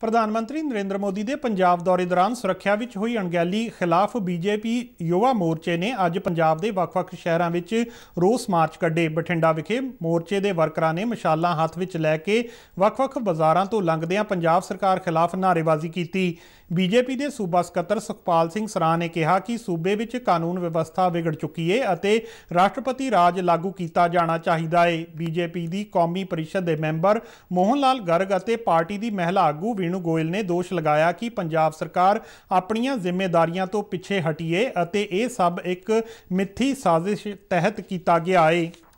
ਪ੍ਰਧਾਨ ਮੰਤਰੀ ਨਰਿੰਦਰ ਮੋਦੀ ਦੇ ਪੰਜਾਬ ਦੌਰੇ ਦੌਰਾਨ ਸੁਰੱਖਿਆ ਵਿੱਚ ਹੋਈ ਅਣਗਹਿਲੀ ਖਿਲਾਫ ਬੀਜੇਪੀ ਯੁਵਾ ਮੋਰਚੇ ਨੇ ਅੱਜ ਪੰਜਾਬ ਦੇ ਵੱਖ-ਵੱਖ ਸ਼ਹਿਰਾਂ ਵਿੱਚ ਰੋਸ ਮਾਰਚ ਕੱਢੇ ਬਠਿੰਡਾ ਵਿਖੇ ਮੋਰਚੇ ਦੇ ਵਰਕਰਾਂ ਨੇ ਮਸ਼ਾਲਾਂ ਹੱਥ ਵਿੱਚ ਲੈ ਕੇ ਵੱਖ-ਵੱਖ ਬਾਜ਼ਾਰਾਂ ਤੋਂ ਲੰਘਦਿਆਂ ਪੰਜਾਬ ਸਰਕਾਰ ਖਿਲਾਫ ਨਾਅਰੇਬਾਜ਼ੀ ਕੀਤੀ ਬੀਜੇਪੀ ਦੇ ਸੂਬਾ ਸਕੱਤਰ ਸੁਖਪਾਲ ਸਿੰਘ ਸਰਾਂ ਨੇ ਕਿਹਾ ਕਿ ਸੂਬੇ ਵਿੱਚ ਕਾਨੂੰਨ ਵਿਵਸਥਾ ਵਿਗੜ ਚੁੱਕੀ ਹੈ ਅਤੇ ਰਾਸ਼ਟਰਪਤੀ ਰਾਜ ਲਾਗੂ ਕੀਤਾ ਜਾਣਾ ਚਾਹੀਦਾ ਹੈ ਬੀਜੇਪੀ ਦੀ ਕੌਮੀ ਪਰਿਸ਼ਦ ਦੇ ਮੈਂਬਰ ਮੋਹਨ ਲਾਲ ਗਰਗ ਅਤੇ ਪਾਰਟੀ ਦੀ ਮਹਿਲਾ ਆਗੂ ਰੇਣੂ ਗੋਇਲ ਨੇ ਦੋਸ਼ ਲਗਾਇਆ ਕਿ ਪੰਜਾਬ ਸਰਕਾਰ ਆਪਣੀਆਂ ਜ਼ਿੰਮੇਵਾਰੀਆਂ ਤੋਂ ਪਿੱਛੇ ਹਟੀਏ ਅਤੇ ਇਹ ਸਭ ਇੱਕ ਮਿੱਥੀ ਸਾਜ਼ਿਸ਼ ਤਹਿਤ ਕੀਤਾ ਗਿਆ ਹੈ